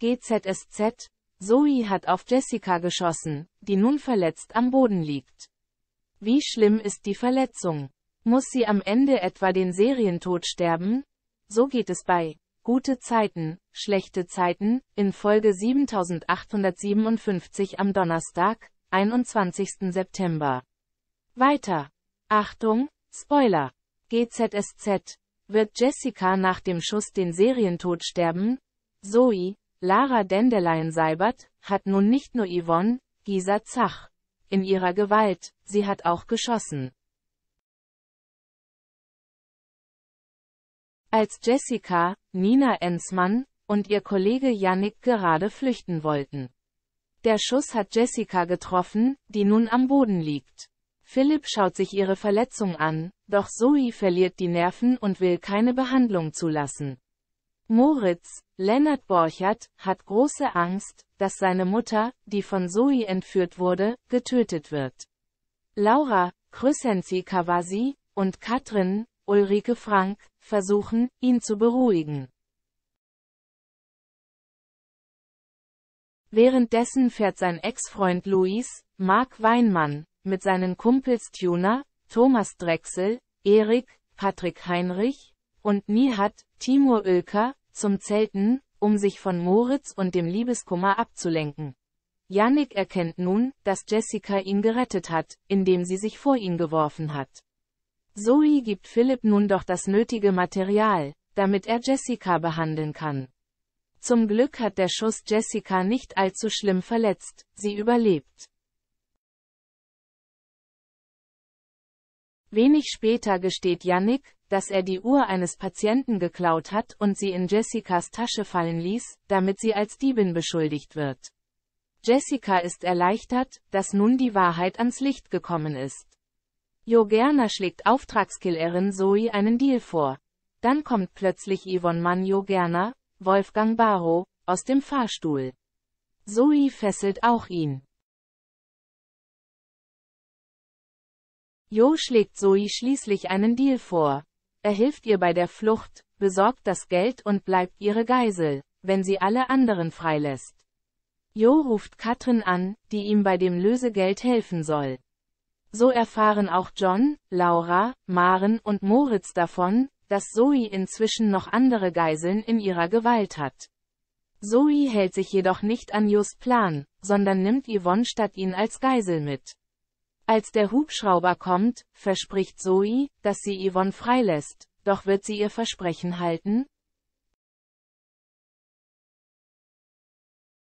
GZSZ, Zoe hat auf Jessica geschossen, die nun verletzt am Boden liegt. Wie schlimm ist die Verletzung? Muss sie am Ende etwa den Serientod sterben? So geht es bei Gute Zeiten, schlechte Zeiten, in Folge 7857 am Donnerstag, 21. September. Weiter. Achtung, Spoiler. GZSZ. Wird Jessica nach dem Schuss den Serientod sterben? Zoe, Lara Dendelein-Seibert hat nun nicht nur Yvonne, Gisa Zach, in ihrer Gewalt, sie hat auch geschossen. Als Jessica, Nina Ensmann und ihr Kollege Yannick gerade flüchten wollten. Der Schuss hat Jessica getroffen, die nun am Boden liegt. Philipp schaut sich ihre Verletzung an, doch Zoe verliert die Nerven und will keine Behandlung zulassen. Moritz, Lennart Borchert, hat große Angst, dass seine Mutter, die von Zoe entführt wurde, getötet wird. Laura, Krüsenzi Kawasi, und Katrin, Ulrike Frank, versuchen, ihn zu beruhigen. Währenddessen fährt sein Ex-Freund Luis, Mark Weinmann, mit seinen Kumpels Tuner, Thomas Drechsel, Erik, Patrick Heinrich, und Nihat, Timur Oelker, zum Zelten, um sich von Moritz und dem Liebeskummer abzulenken. Yannick erkennt nun, dass Jessica ihn gerettet hat, indem sie sich vor ihn geworfen hat. Zoe gibt Philipp nun doch das nötige Material, damit er Jessica behandeln kann. Zum Glück hat der Schuss Jessica nicht allzu schlimm verletzt, sie überlebt. Wenig später gesteht Yannick, dass er die Uhr eines Patienten geklaut hat und sie in Jessicas Tasche fallen ließ, damit sie als Diebin beschuldigt wird. Jessica ist erleichtert, dass nun die Wahrheit ans Licht gekommen ist. Jo Gerner schlägt Auftragskillerin Zoe einen Deal vor. Dann kommt plötzlich Yvonne Mann Jo Gerner, Wolfgang Barrow, aus dem Fahrstuhl. Zoe fesselt auch ihn. Jo schlägt Zoe schließlich einen Deal vor. Er hilft ihr bei der Flucht, besorgt das Geld und bleibt ihre Geisel, wenn sie alle anderen freilässt. Jo ruft Katrin an, die ihm bei dem Lösegeld helfen soll. So erfahren auch John, Laura, Maren und Moritz davon, dass Zoe inzwischen noch andere Geiseln in ihrer Gewalt hat. Zoe hält sich jedoch nicht an Jos Plan, sondern nimmt Yvonne statt ihn als Geisel mit. Als der Hubschrauber kommt, verspricht Zoe, dass sie Yvonne freilässt, doch wird sie ihr Versprechen halten?